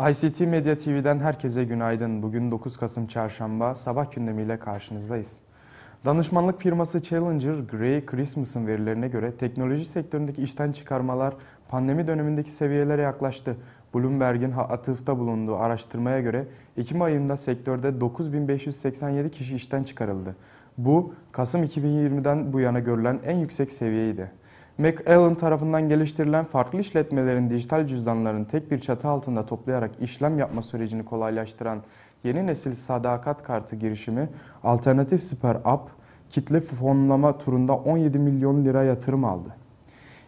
ICT Medya TV'den herkese günaydın. Bugün 9 Kasım Çarşamba sabah gündemiyle karşınızdayız. Danışmanlık firması Challenger, Grey Christmas'ın verilerine göre teknoloji sektöründeki işten çıkarmalar pandemi dönemindeki seviyelere yaklaştı. Bloomberg'in atıfta bulunduğu araştırmaya göre Ekim ayında sektörde 9587 kişi işten çıkarıldı. Bu, Kasım 2020'den bu yana görülen en yüksek seviyeydi. McAllen tarafından geliştirilen farklı işletmelerin dijital cüzdanlarını tek bir çatı altında toplayarak işlem yapma sürecini kolaylaştıran yeni nesil sadakat kartı girişimi, alternatif siper app, kitle fonlama turunda 17 milyon lira yatırım aldı.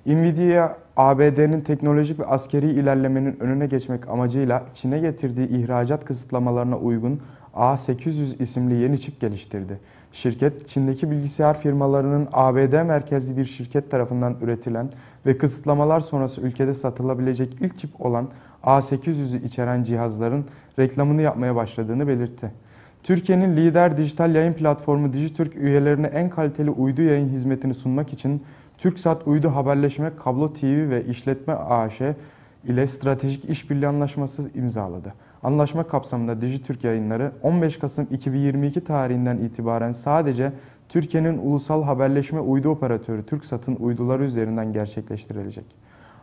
Nvidia, ABD'nin teknolojik ve askeri ilerlemenin önüne geçmek amacıyla Çin'e getirdiği ihracat kısıtlamalarına uygun A800 isimli yeni çip geliştirdi. Şirket, Çin'deki bilgisayar firmalarının ABD merkezli bir şirket tarafından üretilen ve kısıtlamalar sonrası ülkede satılabilecek ilk çip olan A800'ü içeren cihazların reklamını yapmaya başladığını belirtti. Türkiye'nin lider dijital yayın platformu Dijitürk üyelerine en kaliteli uydu yayın hizmetini sunmak için TürkSat Uydu Haberleşme, Kablo TV ve İşletme AŞ ile stratejik işbirliği anlaşması imzaladı. Anlaşma kapsamında Dijitürk yayınları 15 Kasım 2022 tarihinden itibaren sadece Türkiye'nin ulusal haberleşme uydu operatörü TürkSat'ın uyduları üzerinden gerçekleştirilecek.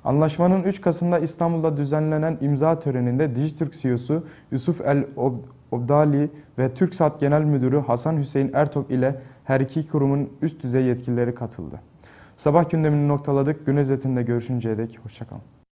Anlaşmanın 3 Kasım'da İstanbul'da düzenlenen imza töreninde Dijitürk CEO'su Yusuf El Obdali ve TürkSat Genel Müdürü Hasan Hüseyin Ertok ile her iki kurumun üst düzey yetkilileri katıldı. Sabah gündemini noktaladık. Gün özetinde görüşünceye dek hoşçakalın.